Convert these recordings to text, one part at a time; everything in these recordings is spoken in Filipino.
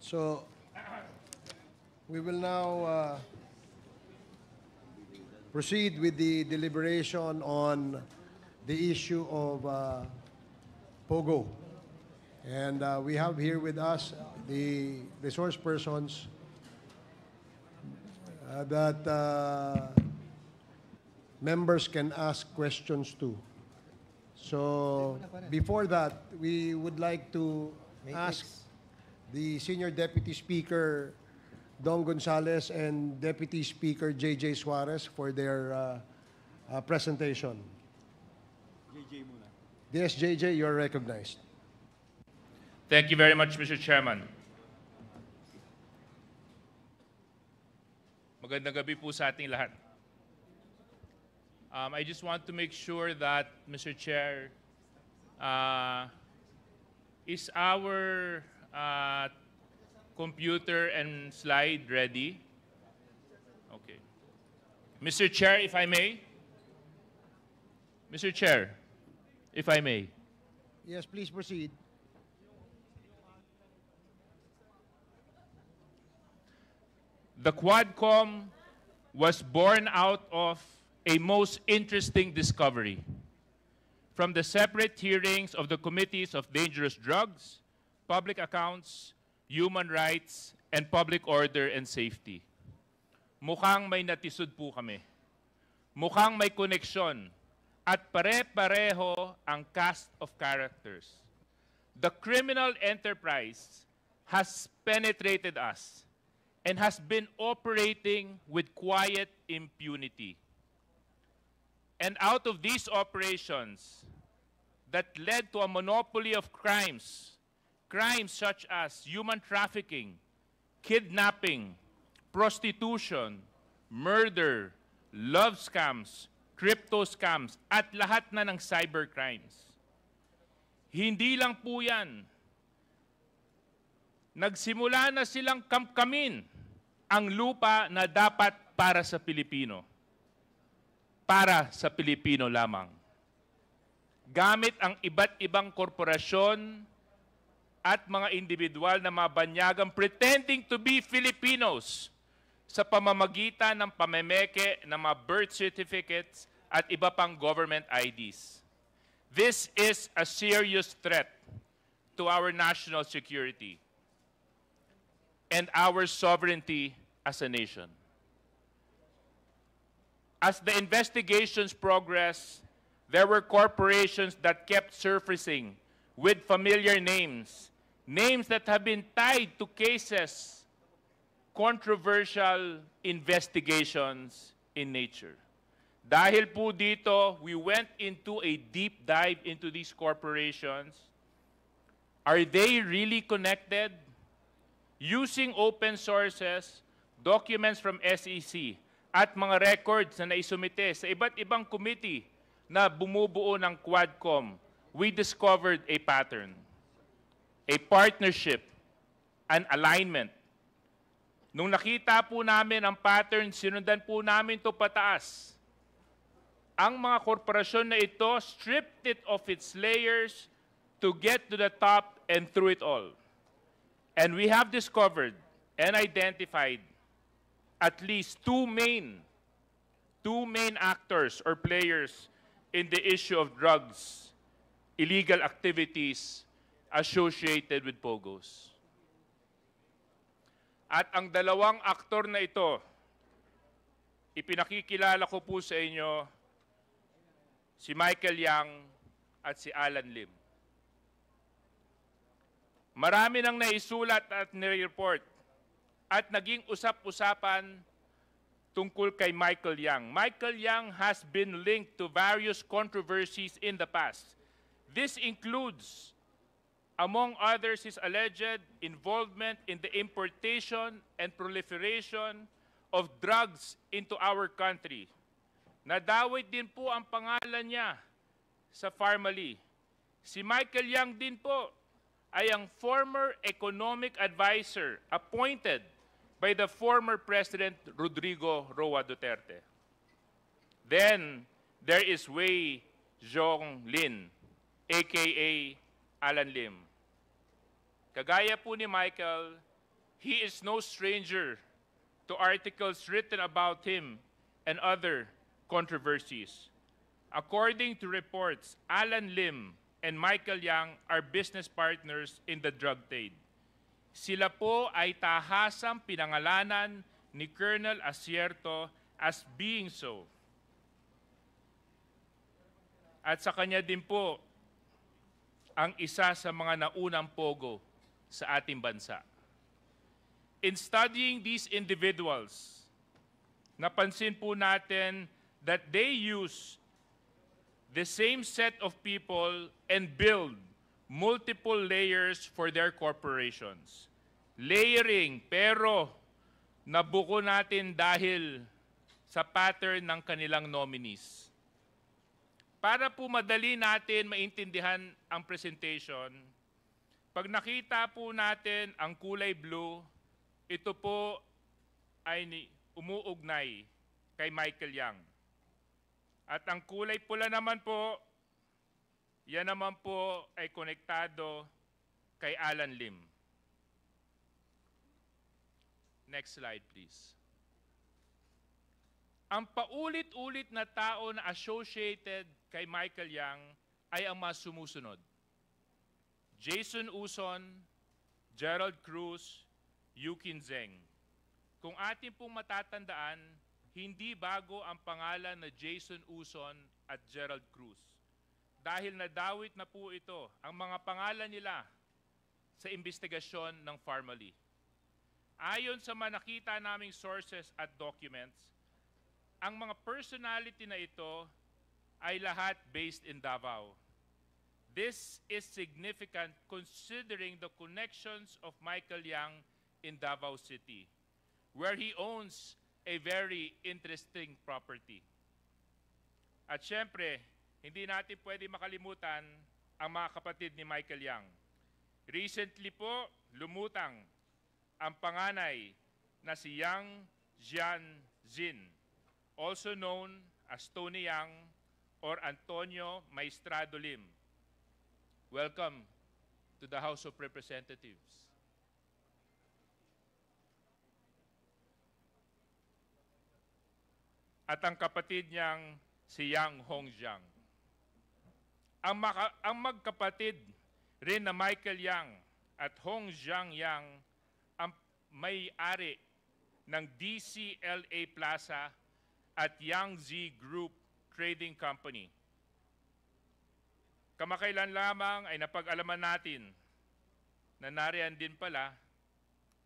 So we will now uh, proceed with the deliberation on the issue of uh, POGO. And uh, we have here with us the resource persons uh, that uh, members can ask questions to. So before that, we would like to ask the Senior Deputy Speaker Don Gonzalez and Deputy Speaker JJ Suarez for their uh, uh, presentation. JJ muna. Yes, JJ, you're recognized. Thank you very much, Mr. Chairman. Magandang gabi po sa ating lahat. Um, I just want to make sure that, Mr. Chair, uh, is our uh, computer and slide ready? Okay. Mr. Chair, if I may? Mr. Chair, if I may. Yes, please proceed. The Quadcom was born out of a most interesting discovery. From the separate hearings of the committees of dangerous drugs, public accounts, human rights, and public order and safety. Mukhang may natisod po kami. Mukhang may connection, at pare-pareho ang cast of characters. The criminal enterprise has penetrated us and has been operating with quiet impunity. And out of these operations that led to a monopoly of crimes crimes such as human trafficking, kidnapping, prostitution, murder, love scams, crypto scams, at lahat na ng cyber crimes. Hindi lang po yan. Nagsimula na silang kamkamin ang lupa na dapat para sa Pilipino. Para sa Pilipino lamang. Gamit ang iba't ibang korporasyon, at mga individual na mabanyagang pretending to be Filipinos sa pamamagitan ng pamemeke ng mga birth certificates at iba pang government IDs. This is a serious threat to our national security and our sovereignty as a nation. As the investigations progress, there were corporations that kept surfacing with familiar names names that have been tied to cases, controversial investigations in nature. Dahil po dito, we went into a deep dive into these corporations. Are they really connected? Using open sources, documents from SEC, at mga records na naisumite sa iba't ibang committee na bumubuo ng Quadcom, we discovered a pattern a partnership, an alignment. Nung nakita po namin ang pattern, sinundan po namin to pataas. Ang mga korporasyon na ito stripped it of its layers to get to the top and through it all. And we have discovered and identified at least two main two main actors or players in the issue of drugs, illegal activities, associated with POGOs. At ang dalawang aktor na ito, ipinakikilala ko po sa inyo si Michael Yang at si Alan Lim. Marami nang naisulat at nireport at naging usap-usapan tungkol kay Michael Yang. Michael Yang has been linked to various controversies in the past. This includes among others, his alleged involvement in the importation and proliferation of drugs into our country. Nadawit din po ang pangalan niya sa Farmally. Si Michael Young din po ay ang former economic advisor appointed by the former President Rodrigo Roa Duterte. Then, there is Wei Zhong Lin, a.k.a. Alan Lim. Kagaya po ni Michael, he is no stranger to articles written about him and other controversies. According to reports, Alan Lim and Michael Yang are business partners in the drug trade. Sila po ay tahasang pinangalanan ni Colonel Asierto as being so. At sa kanya din po ang isa sa mga naunang pogo sa ating bansa. In studying these individuals, napansin po natin that they use the same set of people and build multiple layers for their corporations. Layering, pero nabuko natin dahil sa pattern ng kanilang nominees. Para po madali natin maintindihan ang presentation, pag nakita po natin ang kulay blue, ito po ay umuugnay kay Michael Young. At ang kulay pula naman po, yan naman po ay konektado kay Alan Lim. Next slide please. Ang paulit-ulit na tao na associated kay Michael Young ay ang mga sumusunod Jason Uson, Gerald Cruz, Yukin Zeng. Kung ating pong matatandaan, hindi bago ang pangalan na Jason Uson at Gerald Cruz. Dahil nadawit na po ito ang mga pangalan nila sa investigasyon ng Farmally. Ayon sa manakita naming sources at documents, ang mga personality na ito ay lahat based in Davao. This is significant considering the connections of Michael Young in Davao City, where he owns a very interesting property. At syempre, hindi natin pwede makalimutan ang mga kapatid ni Michael Young. Recently po, lumutang ang panganay na si Yang Jian Zin, also known as Tony Yang or Antonio Maestrado Lim. Welcome to the House of Representatives. At ang kapatid niyang si Yang Hongjiang. Ang, ang magkapatid rin na Michael Yang at Hongjiang Yang ang may-ari ng DCLA Plaza at Yangzi Group Trading Company Kamakailan lamang ay napag-alaman natin na nariyan din pala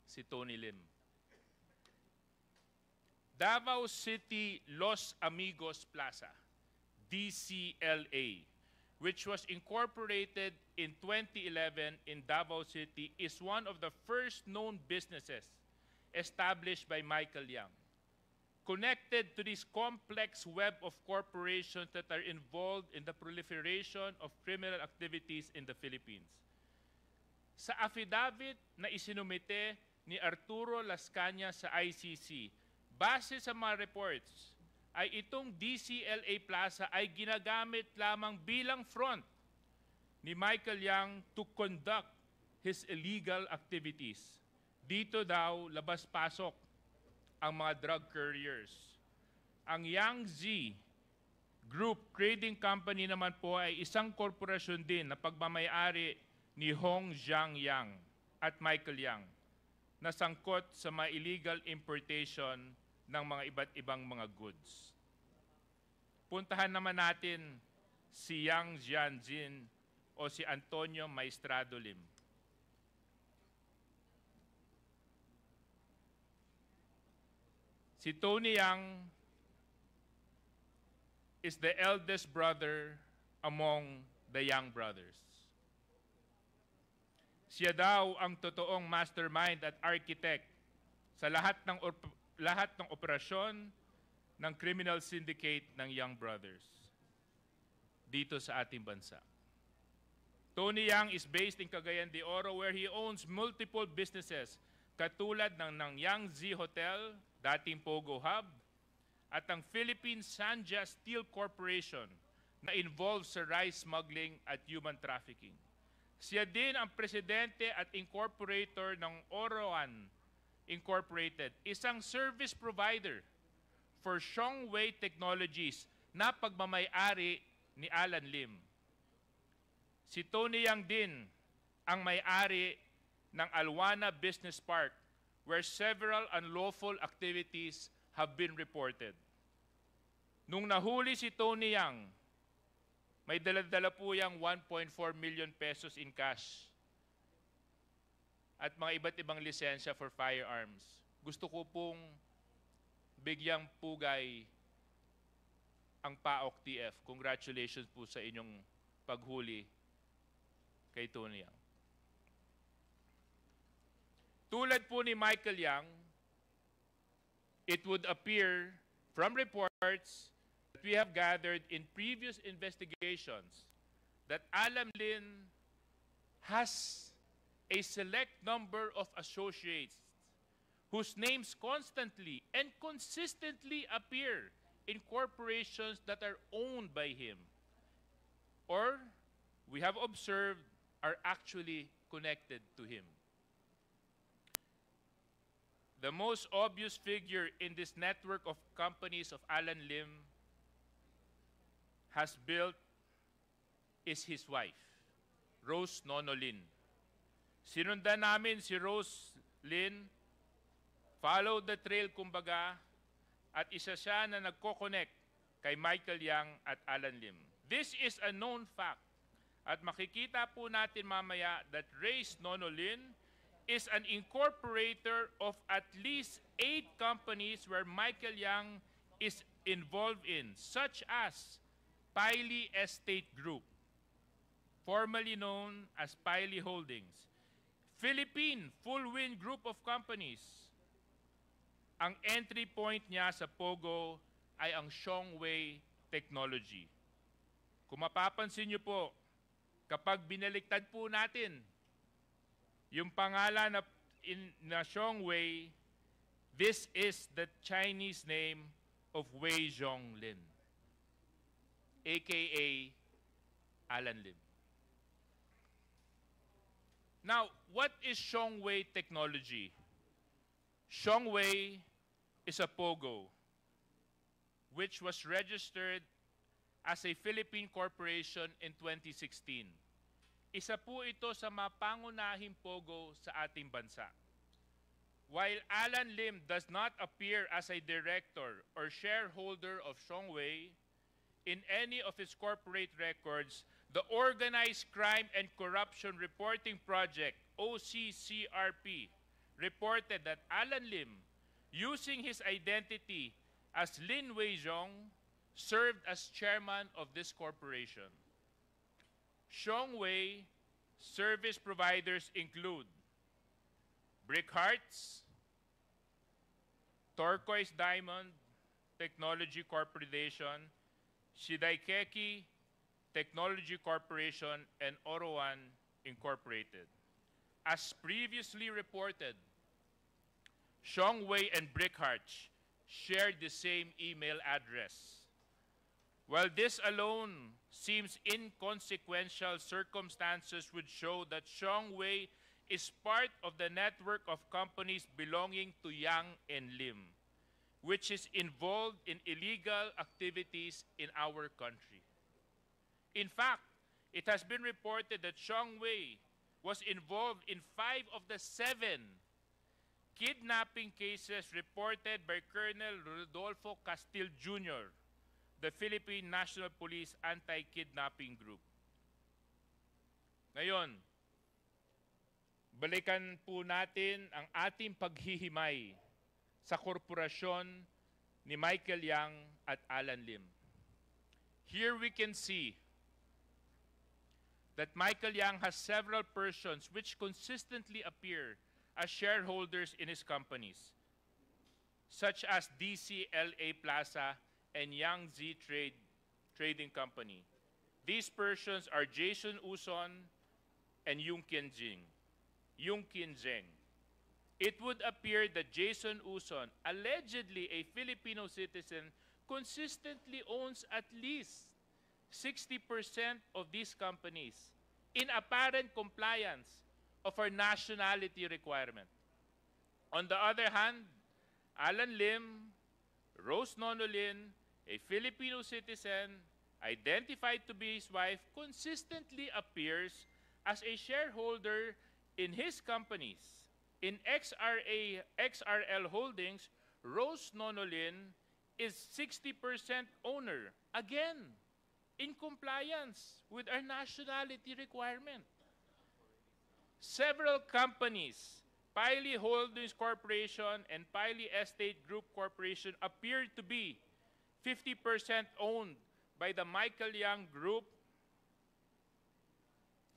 si Tony Lim. Davao City Los Amigos Plaza, DCLA, which was incorporated in 2011 in Davao City, is one of the first known businesses established by Michael Young connected to this complex web of corporations that are involved in the proliferation of criminal activities in the Philippines. Sa affidavit na isinumite ni Arturo Lascanya sa ICC, base sa mga reports, ay itong DCLA Plaza ay ginagamit lamang bilang front ni Michael Yang to conduct his illegal activities. Dito daw labas-pasok ang mga drug couriers. Ang Yangzi Group Trading Company naman po ay isang korporasyon din na pagmamayari ni Hong Zhang Yang at Michael Yang na sangkot sa mga illegal importation ng mga iba't ibang mga goods. Puntahan naman natin si Yang Jianjin o si Antonio Maestrado Lim. Si Tony Yang is the eldest brother among the Young Brothers. Siya daw ang totoong mastermind at architect sa lahat ng lahat ng operasyon ng criminal syndicate ng Young Brothers dito sa ating bansa. Tony Yang is based in Cagayan de Oro where he owns multiple businesses katulad ng, ng Yang Z Hotel, dating Pogo Hub, at ang Philippine Sanja Steel Corporation na involved sa rice smuggling at human trafficking. Siya din ang presidente at incorporator ng Oroan Incorporated, isang service provider for Shongwei Technologies na pagmamayari ni Alan Lim. Si Tony Yang din ang may-ari ng Alwana Business Park where several unlawful activities have been reported. Nung nahuli si Tony Yang, may daladala po yang 1.4 million pesos in cash at mga iba't ibang lisensya for firearms. Gusto ko pong bigyang pugay ang PAOK TF. Congratulations po sa inyong paghuli kay Tony Yang. Tulad po ni Michael Young, it would appear from reports that we have gathered in previous investigations that Alam Lin has a select number of associates whose names constantly and consistently appear in corporations that are owned by him or we have observed are actually connected to him. The most obvious figure in this network of companies of Alan Lim has built is his wife, Rose Nonolin. Sinundan namin si Rose Lin, follow the trail kumbaga, at isa siya na nagko-connect kay Michael Yang at Alan Lim. This is a known fact. At makikita po natin mamaya that Rose Nonolin is an incorporator of at least eight companies where Michael Young is involved in, such as Piley Estate Group, formerly known as Piley Holdings, Philippine Full Wind Group of Companies. Ang entry point niya sa POGO ay ang Shongwei Technology. Kung mapapansin niyo po, kapag binaliktad po natin yung pangalan na in na Wei, this is the Chinese name of Wei Zhonglin, aka Alan Lim. Now, what is Shongwei technology? Shongwei is a pogo, which was registered as a Philippine corporation in 2016. Isa po ito sa mapangunahing pogo sa ating bansa. While Alan Lim does not appear as a director or shareholder of Songwei in any of its corporate records, the Organized Crime and Corruption Reporting Project, OCCRP, reported that Alan Lim, using his identity as Lin Weizhong, served as chairman of this corporation. Shongwei service providers include Brick Hearts, Turquoise Diamond Technology Corporation, Shidaikeki Technology Corporation, and Orowan Incorporated. As previously reported, Shongwei and Hearts share the same email address. While this alone seems inconsequential circumstances would show that Xiongwei is part of the network of companies belonging to Yang and Lim, which is involved in illegal activities in our country. In fact, it has been reported that Xiongwei was involved in five of the seven kidnapping cases reported by Colonel Rodolfo Castillo Jr., the Philippine National Police Anti-Kidnapping Group. Ngayon, balikan po natin ang ating paghihimay sa korporasyon ni Michael Yang at Alan Lim. Here we can see that Michael Yang has several persons which consistently appear as shareholders in his companies, such as DCLA Plaza and Yang Yangtze Trade Trading Company. These persons are Jason Uson and Yunkin Jing. Yunkin Zeng. It would appear that Jason Uson, allegedly a Filipino citizen, consistently owns at least 60% of these companies in apparent compliance of our nationality requirement. On the other hand, Alan Lim, Rose Nonolin, a Filipino citizen identified to be his wife consistently appears as a shareholder in his companies. In XRA, XRL Holdings, Rose Nonolin is 60% owner. Again, in compliance with our nationality requirement. Several companies, Piley Holdings Corporation and Piley Estate Group Corporation, appear to be 50% owned by the Michael Young Group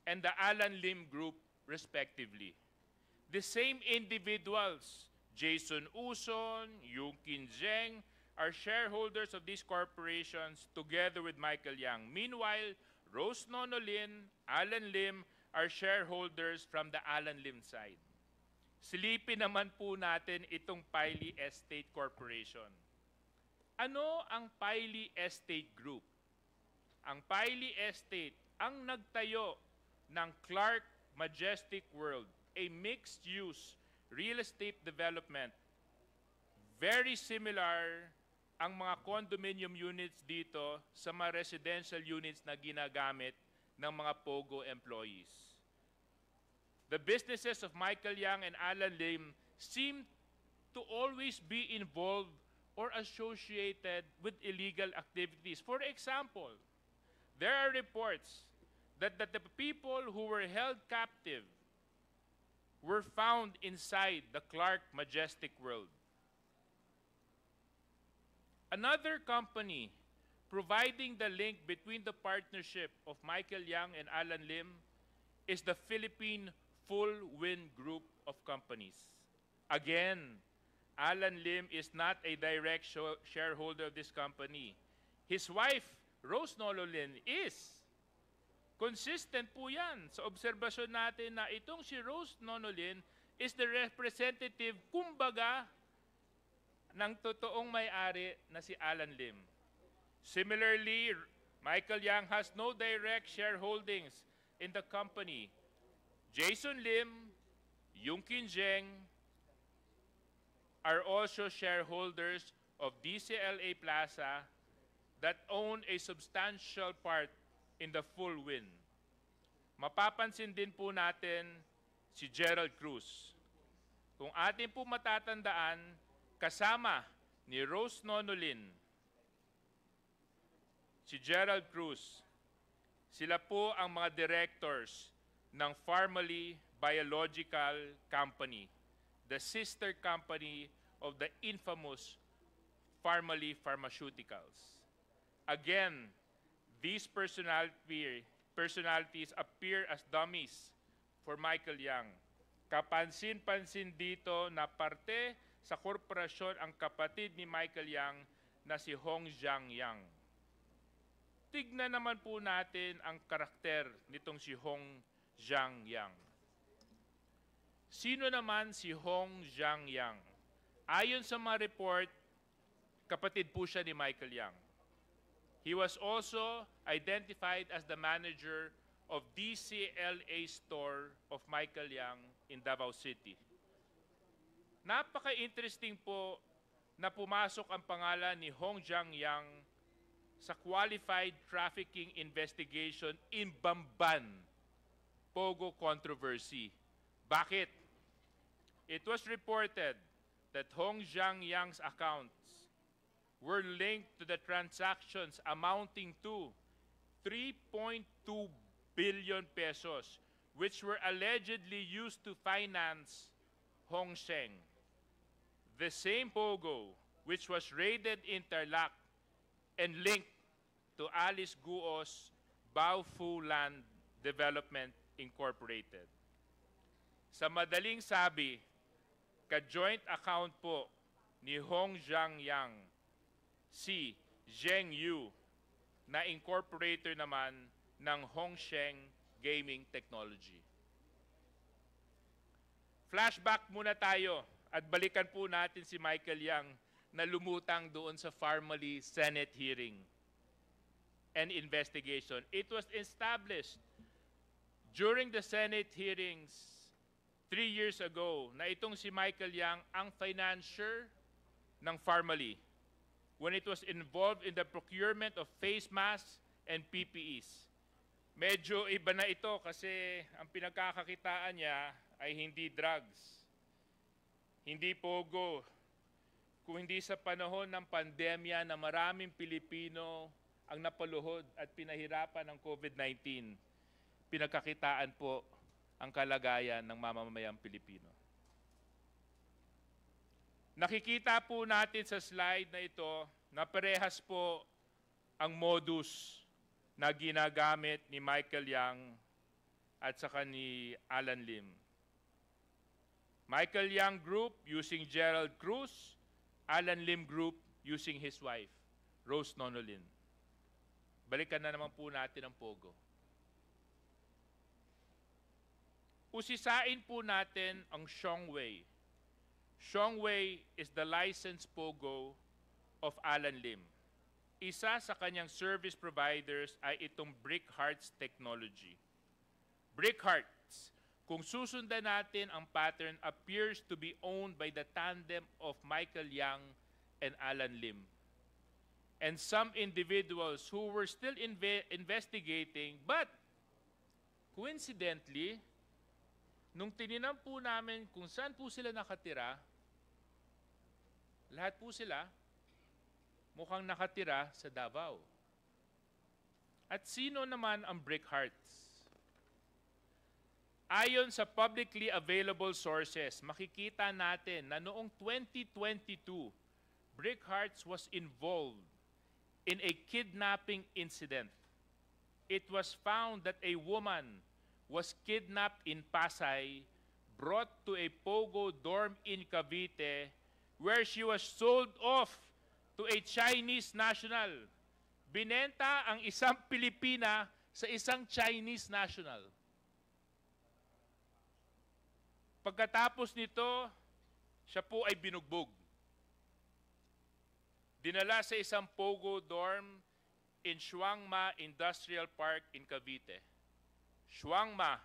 and the Alan Lim Group, respectively. The same individuals, Jason Uson, Yukin Zheng, are shareholders of these corporations together with Michael Young. Meanwhile, Rose Nonolin, Alan Lim are shareholders from the Alan Lim side. Silipin naman po natin itong Pili Estate Corporation. Ano ang Pili Estate Group? Ang Pili Estate ang nagtayo ng Clark Majestic World, a mixed-use real estate development. Very similar ang mga condominium units dito sa mga residential units na ginagamit ng mga POGO employees. The businesses of Michael Young and Alan Lim seem to always be involved or associated with illegal activities. For example, there are reports that, that the people who were held captive were found inside the Clark Majestic World. Another company providing the link between the partnership of Michael Young and Alan Lim is the Philippine Full Wind Group of Companies. Again, Alan Lim is not a direct shareholder of this company. His wife, Rose Nololin, is. Consistent po yan sa obserbasyon natin na itong si Rose Nonolin is the representative, kumbaga, ng totoong may-ari na si Alan Lim. Similarly, Michael Yang has no direct shareholdings in the company. Jason Lim, Yungkin Zheng, are also shareholders of DCLA Plaza that own a substantial part in the full win. Mapapansin din po natin si Gerald Cruz. Kung atin po matatandaan, kasama ni Rose Nonolin, si Gerald Cruz, sila po ang mga directors ng Farmally Biological Company the sister company of the infamous Pharmaly Pharmaceuticals. Again, these personality, personalities appear as dummies for Michael Young. Kapansin-pansin dito na parte sa korporasyon ang kapatid ni Michael Yang na si Hong Jiang Yang. Tignan naman po natin ang karakter nitong si Hong Jiang Yang. Sino naman si Hong Jiangyang? Ayon sa mga report, kapatid po siya ni Michael Yang. He was also identified as the manager of DCLA store of Michael Yang in Davao City. Napaka-interesting po na pumasok ang pangalan ni Hong Jiangyang sa Qualified Trafficking Investigation in Bamban, Pogo Controversy. Bakit? It was reported that Hong Zhang Yang's accounts were linked to the transactions amounting to 3.2 billion pesos, which were allegedly used to finance Hong Sheng. The same Pogo, which was raided in Tarlac and linked to Alice Guo's Baofu Land Development Incorporated. Sa madaling sabi, ka-joint account po ni Hong Zhang Yang, si Zheng Yu, na incorporator naman ng Hongsheng Gaming Technology. Flashback muna tayo at balikan po natin si Michael Yang na lumutang doon sa Farmally Senate hearing and investigation. It was established during the Senate hearings three years ago na itong si Michael Yang ang financier ng Farmally when it was involved in the procurement of face masks and PPEs. Medyo iba na ito kasi ang pinagkakakitaan niya ay hindi drugs, hindi pogo, kung hindi sa panahon ng pandemya na maraming Pilipino ang napaluhod at pinahirapan ng COVID-19. Pinagkakitaan po ang kalagayan ng mamamayang Pilipino. Nakikita po natin sa slide na ito na parehas po ang modus na ginagamit ni Michael Young at saka ni Alan Lim. Michael Young Group using Gerald Cruz, Alan Lim Group using his wife, Rose Nonolin. Balikan na naman po natin ang Pogo. Usisain po natin ang Shongwei. Shongwei is the licensed pogo of Alan Lim. Isa sa kanyang service providers ay itong Brick Hearts Technology. Brick Hearts, kung susundan natin ang pattern, appears to be owned by the tandem of Michael Yang and Alan Lim. And some individuals who were still inve investigating, but coincidentally, Nung tininan po namin kung saan po sila nakatira, lahat po sila mukhang nakatira sa Davao. At sino naman ang break hearts? Ayon sa publicly available sources, makikita natin na noong 2022, Brick Hearts was involved in a kidnapping incident. It was found that a woman was kidnapped in Pasay, brought to a pogo dorm in Cavite, where she was sold off to a Chinese national. Binenta ang isang Pilipina sa isang Chinese national. Pagkatapos nito, siya po ay binugbog. Dinala sa isang pogo dorm in Shuangma Industrial Park in Cavite. Shuangma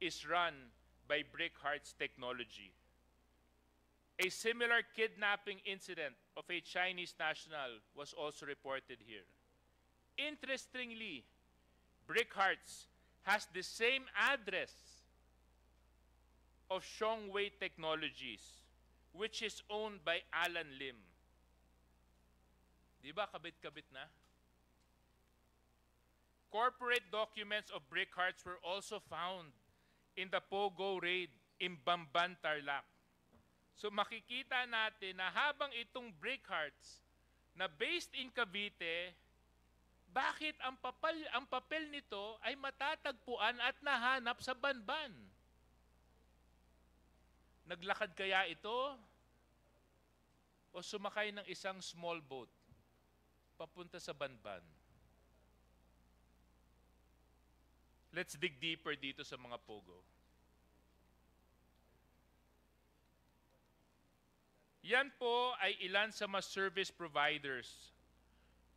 is run by Brick Hearts technology. A similar kidnapping incident of a Chinese national was also reported here. Interestingly, Brick Hearts has the same address of Shongwei Technologies, which is owned by Alan Lim. Di ba kabit-kabit na? Corporate documents of Brick were also found in the Pogo raid in Bamban, Tarlac. So makikita natin na habang itong Brick na based in Cavite, bakit ang papel, ang papel nito ay matatagpuan at nahanap sa banban? Naglakad kaya ito? O sumakay ng isang small boat papunta sa banban? Let's dig deeper dito sa mga pogo. Yan po ay ilan sa mga service providers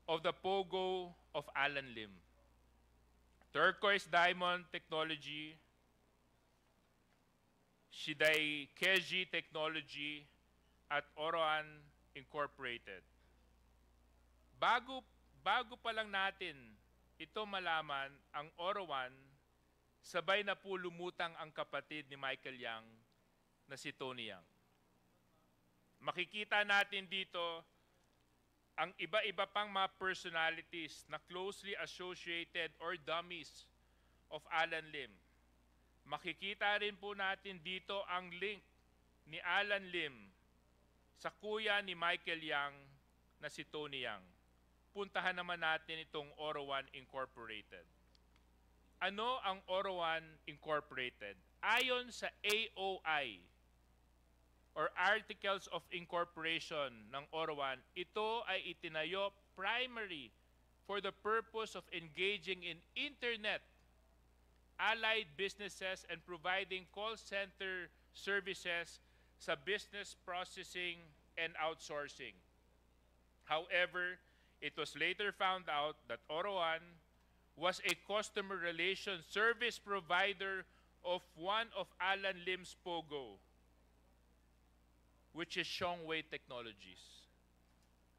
of the pogo of Alan Lim. Turquoise Diamond Technology, Shidai Keji Technology, at Oroan Incorporated. Bago, bago pa lang natin ito malaman, ang Oroan Sabay na po lumutang ang kapatid ni Michael Yang na si Tony Yang. Makikita natin dito ang iba-iba pang mga personalities na closely associated or dummies of Alan Lim. Makikita rin po natin dito ang link ni Alan Lim sa kuya ni Michael Yang na si Tony Yang. Puntahan naman natin itong Oro One Incorporated ano ang Orowan Incorporated? Ayon sa AOI or Articles of Incorporation ng Orowan, ito ay itinayo primary for the purpose of engaging in internet allied businesses and providing call center services sa business processing and outsourcing. However, it was later found out that Orowan was a customer relation service provider of one of Alan Lim's POGO, which is Shongwei Technologies.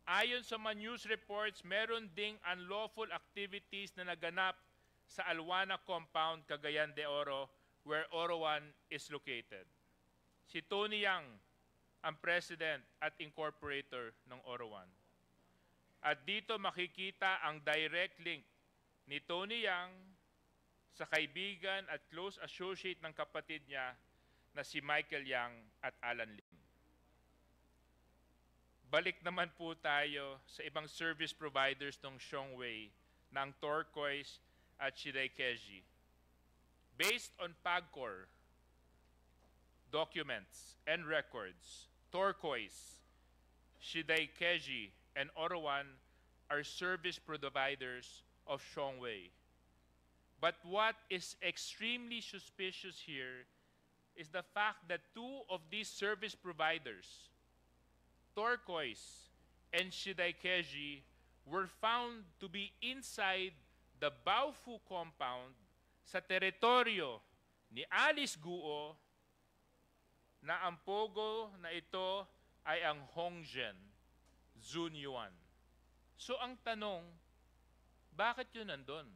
Ayon sa mga news reports, meron ding unlawful activities na naganap sa Alwana compound Cagayan de Oro where Orowan is located. Si Tony Yang ang president at incorporator ng Orowan. At dito makikita ang direct link ni Tony Yang sa kaibigan at close associate ng kapatid niya na si Michael Yang at Alan Lim. Balik naman po tayo sa ibang service providers ng Shongwei ng Turquoise at Shiraikeji. Based on PAGCOR documents and records, Turquoise, Shiraikeji, and Orowan are service providers of Shongwei. But what is extremely suspicious here is the fact that two of these service providers, Turquoise and Shidaikeji, were found to be inside the Baofu compound sa teritoryo ni Alice Guo na ang pogo na ito ay ang Hongzhen, Zunyuan. So ang tanong, bakit yun nandun?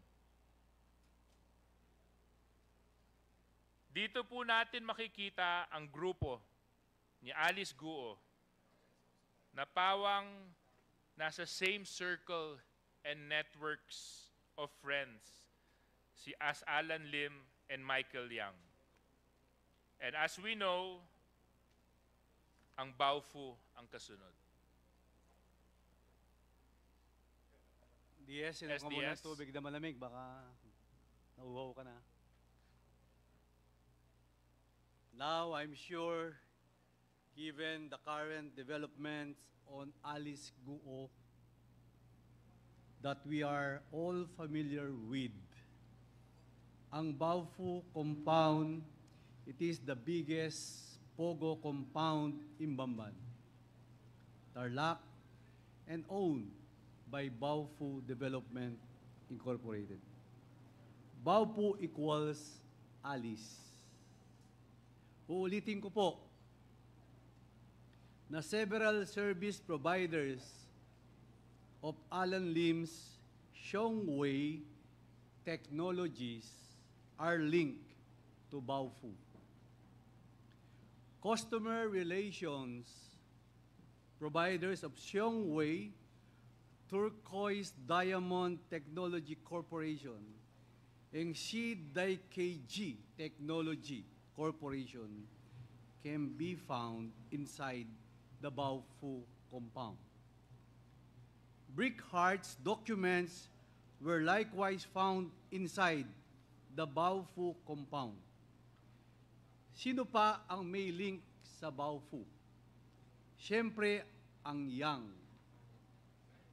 Dito po natin makikita ang grupo ni Alice Guo na pawang nasa same circle and networks of friends si As Alan Lim and Michael Young. And as we know, ang Baofu ang kasunod. DS, sinuko mo muna ng tubig na malamig. Baka nauuhaw ka na. Now, I'm sure, given the current developments on Alice Guo, that we are all familiar with. Ang Baofu compound, it is the biggest Pogo compound in Bamban, Tarlac, and owned by Baofu Development Incorporated. Baofu equals Alice. Uulitin ko po na several service providers of Alan Lim's Xiongwei Technologies are linked to Baofu. Customer relations providers of Xiongwei Technologies Turquoise Diamond Technology Corporation and CDKG Technology Corporation can be found inside the Baofu compound. Brickhart's documents were likewise found inside the Baofu compound. Sino pa ang may link sa Baofu? Siyempre, ang Yang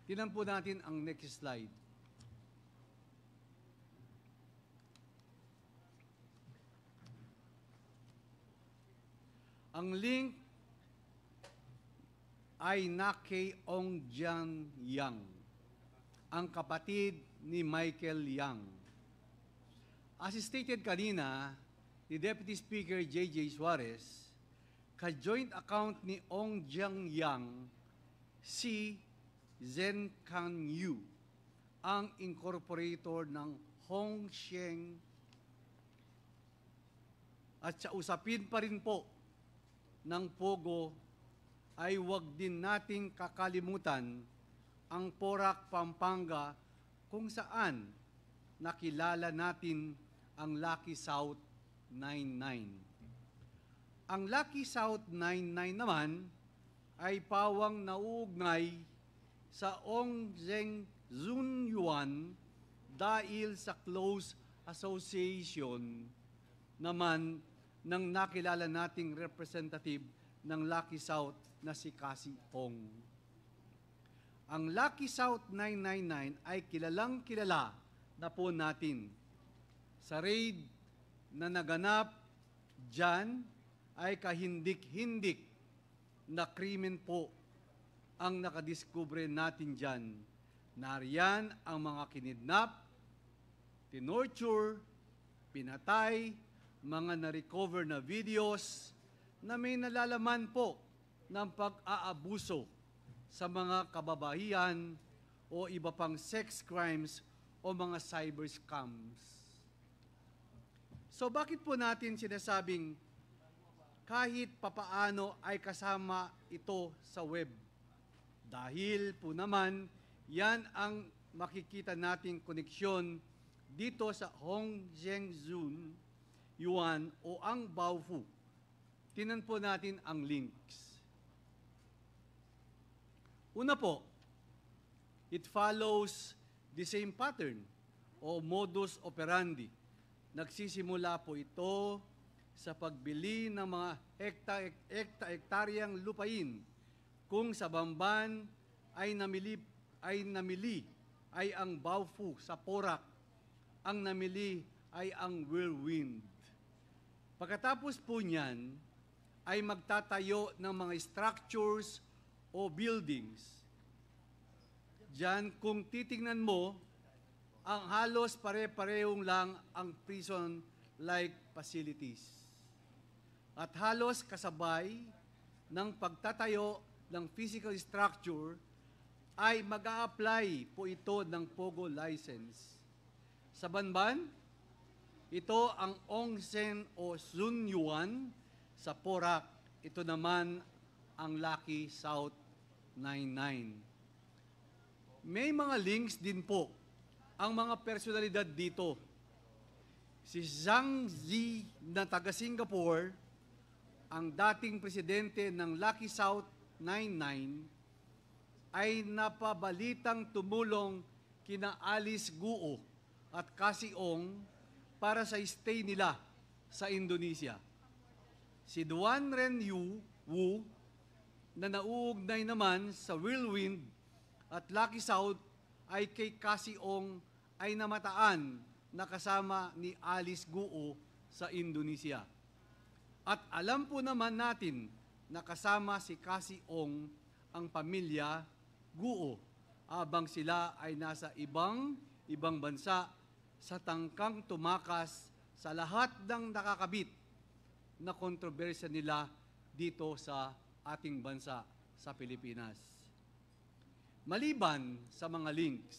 Tinan po natin ang next slide. Ang link ay Nake Ong Jian Yang, ang kapatid ni Michael Yang. As stated kanina ni Deputy Speaker J.J. Suarez, ka-joint account ni Ong Jiang Yang si Zen Kang Yu, ang incorporator ng Hong Sheng at sa usapin pa rin po ng Pogo ay wag din nating kakalimutan ang Porak Pampanga kung saan nakilala natin ang Lucky South 99. Ang Lucky South 99 naman ay pawang nauugnay sa Ong Zeng Zun Yuan dahil sa close association naman ng nakilala nating representative ng Lucky South na si Cassie Ong. Ang Lucky South 999 ay kilalang kilala na po natin. Sa raid na naganap dyan ay kahindik-hindik na krimen po ang nakadiskubre natin dyan. Nariyan ang mga kinidnap, tinorture, pinatay, mga na-recover na videos na may nalalaman po ng pag-aabuso sa mga kababaihan o iba pang sex crimes o mga cyber scams. So bakit po natin sinasabing kahit papaano ay kasama ito sa web? Dahil po naman, yan ang makikita nating koneksyon dito sa Hongzhengzun Yuan o ang Baofu. Tinan po natin ang links. Una po, it follows the same pattern o modus operandi. Nagsisimula po ito sa pagbili ng mga hekta, hekta, hektaryang lupain kung sa Bamban ay namili ay namili ay ang Baofu sa Porak, ang namili ay ang whirlwind. Pagkatapos po niyan, ay magtatayo ng mga structures o buildings. Diyan, kung titingnan mo, ang halos pare-parehong lang ang prison-like facilities. At halos kasabay ng pagtatayo ng physical structure, ay mag apply po ito ng POGO license. Sa Banban, ito ang Ongsen o Sunyuan sa Porak. Ito naman ang Lucky South 99. May mga links din po ang mga personalidad dito. Si Zhang Zi na taga Singapore, ang dating presidente ng Lucky South 99 ay napabalitang tumulong kina Alice Guo at Kasiong para sa stay nila sa Indonesia. Si Duan Ren Yu Wu na nauugnay naman sa Whirlwind at Lucky South ay kay Kasiong ay namataan na kasama ni Alice Guo sa Indonesia. At alam po naman natin nakasama si Kasi Ong ang pamilya Guo habang sila ay nasa ibang ibang bansa sa tangkang tumakas sa lahat ng nakakabit na kontrobersya nila dito sa ating bansa sa Pilipinas. Maliban sa mga links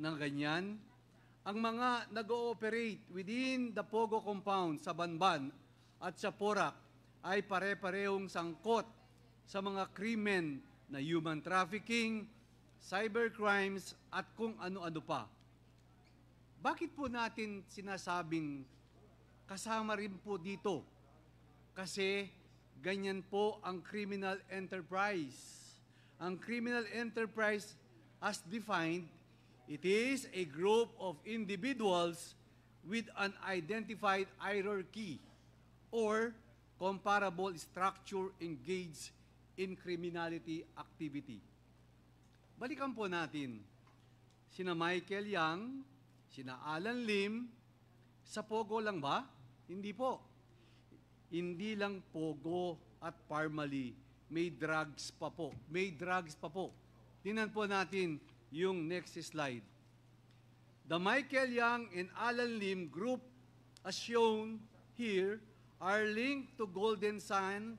ng ganyan, ang mga nag-ooperate within the Pogo compound sa Banban at sa Porac ay pare-parehong sangkot sa mga krimen na human trafficking, cyber crimes at kung ano-ano pa. Bakit po natin sinasabing kasama rin po dito? Kasi ganyan po ang criminal enterprise. Ang criminal enterprise as defined, it is a group of individuals with an identified hierarchy or comparable structure engaged in criminality activity. Balikan po natin, sina Michael Yang, sina Alan Lim, sa Pogo lang ba? Hindi po. Hindi lang Pogo at Parmalee, may drugs pa po. May drugs pa po. Tingnan po natin yung next slide. The Michael Yang and Alan Lim group as shown here are linked to Golden Sun,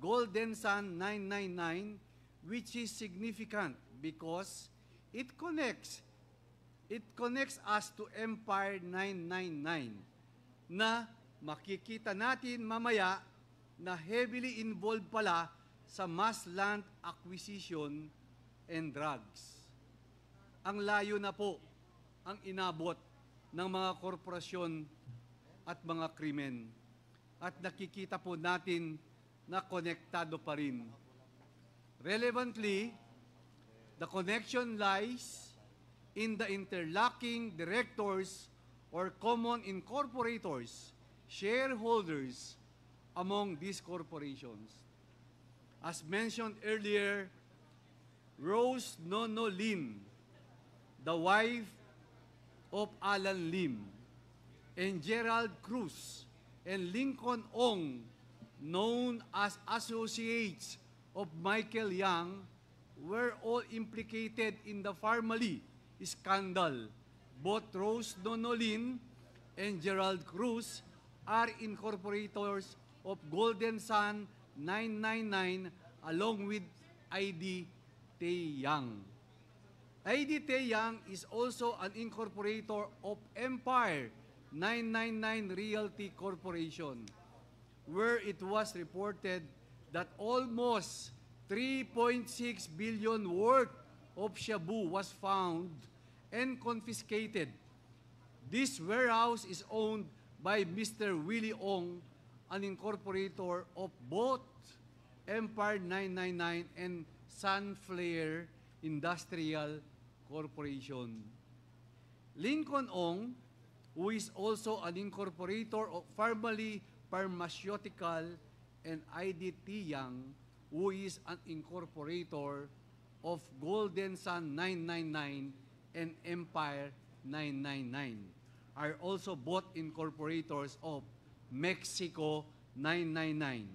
Golden Sun 999, which is significant because it connects it connects us to Empire 999 na makikita natin mamaya na heavily involved pala sa mass land acquisition and drugs. Ang layo na po ang inabot ng mga korporasyon at mga krimen at nakikita po natin na konektado pa rin. Relevantly, the connection lies in the interlocking directors or common incorporators, shareholders among these corporations. As mentioned earlier, Rose Nono Lim, the wife of Alan Lim, and Gerald Cruz, and Lincoln Ong, known as associates of Michael Young, were all implicated in the Farmally scandal. Both Rose Donolin and Gerald Cruz are incorporators of Golden Sun 999 along with ID Taeyang. ID Taeyang is also an incorporator of Empire 999 Realty Corporation where it was reported that almost 3.6 billion worth of shabu was found and confiscated. This warehouse is owned by Mr. Willie Ong, an incorporator of both Empire 999 and Sunflare Industrial Corporation. Lincoln Ong who is also an incorporator of formerly pharmaceutical and ID Tiyang, who is an incorporator of Golden Sun 999 and Empire 999, are also both incorporators of Mexico 999.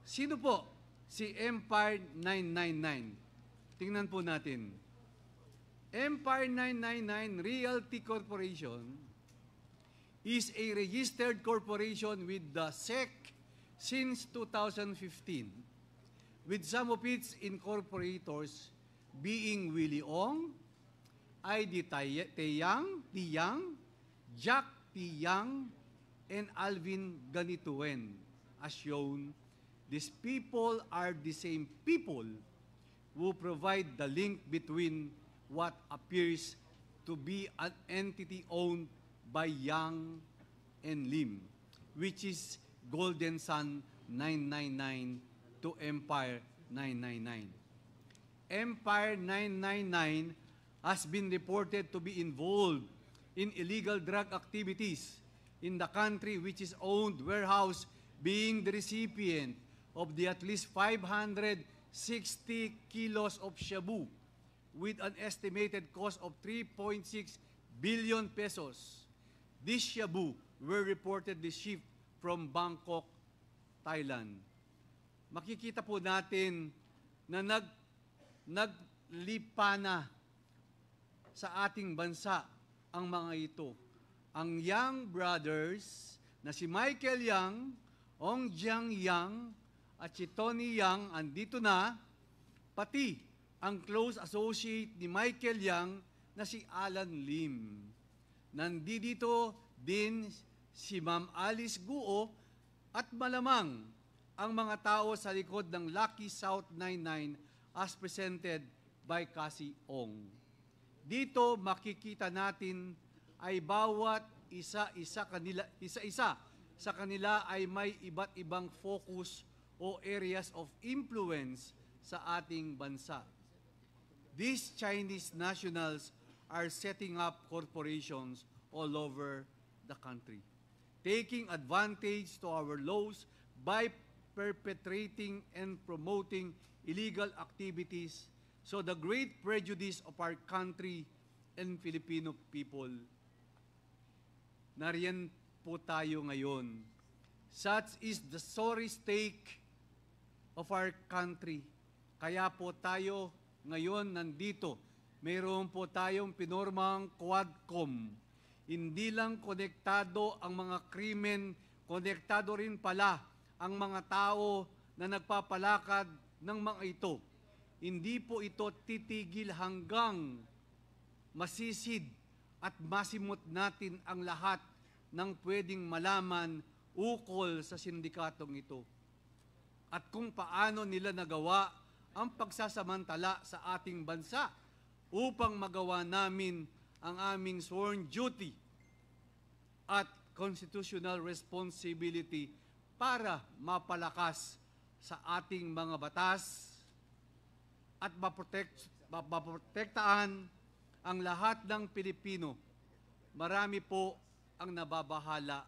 Sino po si Empire 999? Tingnan po natin. Empire 999 Realty Corporation is a registered corporation with the SEC since 2015, with some of its incorporators being Willie Ong, ID Teyang, Tiyang, Jack Tiyang, and Alvin Ganituen. As shown, these people are the same people who provide the link between what appears to be an entity owned by Yang and Lim, which is Golden Sun 999 to Empire 999. Empire 999 has been reported to be involved in illegal drug activities in the country which is owned warehouse being the recipient of the at least 560 kilos of shabu with an estimated cost of 3.6 billion pesos. These shabu were reportedly shipped from Bangkok, Thailand. Makikita po natin na nag, naglipa na sa ating bansa ang mga ito. Ang Yang Brothers na si Michael Yang, Ong Jiang Yang, at si Tony Yang andito na, pati ang close associate ni Michael Yang na si Alan Lim. Nandito din si Ma'am Alice Guo at malamang ang mga tao sa likod ng Lucky South 99 as presented by Cassie Ong. Dito makikita natin ay bawat isa-isa kanila isa-isa sa kanila ay may iba't ibang focus o areas of influence sa ating bansa. These Chinese nationals are setting up corporations all over the country, taking advantage to our laws by perpetrating and promoting illegal activities, so the great prejudice of our country and Filipino people. Nariyan po tayo ngayon. Such is the sorry stake of our country. Kaya po tayo ngayon nandito mayroon po tayong pinormang Quadcom. Hindi lang konektado ang mga krimen, konektado rin pala ang mga tao na nagpapalakad ng mga ito. Hindi po ito titigil hanggang masisid at masimot natin ang lahat ng pwedeng malaman ukol sa sindikatong ito. At kung paano nila nagawa ang pagsasamantala sa ating bansa upang magawa namin ang aming sworn duty at constitutional responsibility para mapalakas sa ating mga batas at maprotect, maprotektaan ang lahat ng Pilipino. Marami po ang nababahala.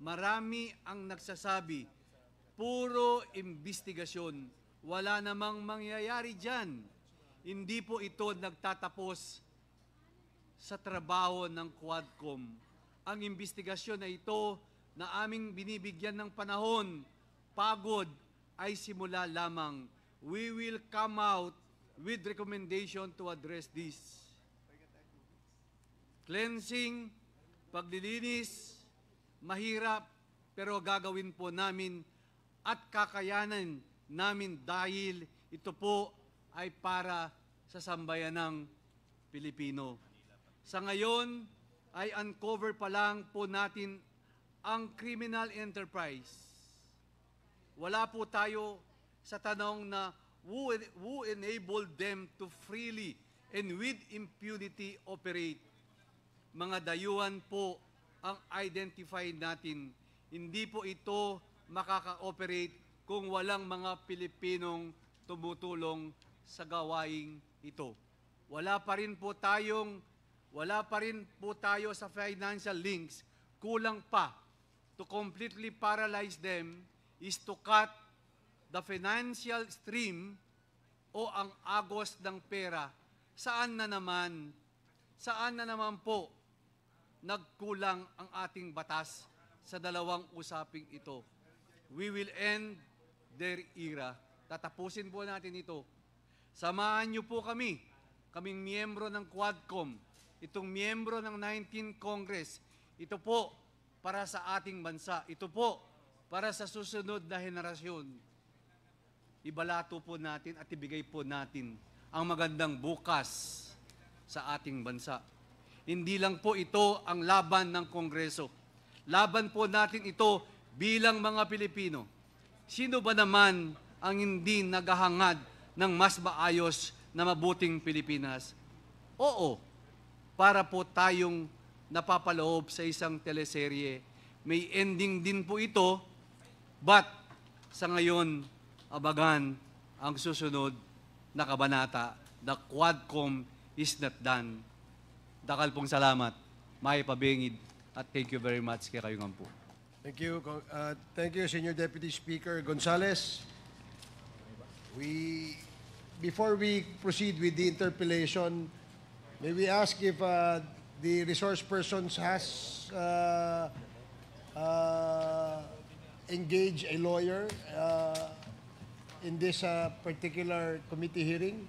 Marami ang nagsasabi, puro investigasyon. Wala namang mangyayari dyan. Hindi po ito nagtatapos sa trabaho ng Quadcom. Ang investigasyon na ito na aming binibigyan ng panahon, pagod, ay simula lamang. We will come out with recommendation to address this. Cleansing, paglilinis, mahirap, pero gagawin po namin at kakayanan namin dahil ito po ay para sa sambayan ng Pilipino. Sa ngayon ay uncover pa lang po natin ang criminal enterprise. Wala po tayo sa tanong na who, who enabled them to freely and with impunity operate. Mga dayuhan po ang identify natin. Hindi po ito makaka-operate kung walang mga Pilipinong tumutulong sa gawaing ito. Wala pa rin po tayong wala pa rin po tayo sa financial links, kulang pa. To completely paralyze them is to cut the financial stream o ang agos ng pera. Saan na naman? Saan na naman po nagkulang ang ating batas sa dalawang usaping ito? We will end their era. Tatapusin po natin ito Samahan niyo po kami, kaming miyembro ng Quadcom, itong miyembro ng 19 Congress. Ito po para sa ating bansa. Ito po para sa susunod na henerasyon. Ibalato po natin at ibigay po natin ang magandang bukas sa ating bansa. Hindi lang po ito ang laban ng Kongreso. Laban po natin ito bilang mga Pilipino. Sino ba naman ang hindi naghahangad ng mas maayos na mabuting Pilipinas? Oo, para po tayong napapaloob sa isang teleserye. May ending din po ito, but sa ngayon, abagan ang susunod na kabanata. The Quadcom is not done. Dakal pong salamat, may pabingid, at thank you very much kay kayong po. Thank you. Uh, thank you, Senior Deputy Speaker Gonzales. We, before we proceed with the interpellation, may we ask if uh, the resource persons has uh, uh, engaged a lawyer uh, in this uh, particular committee hearing?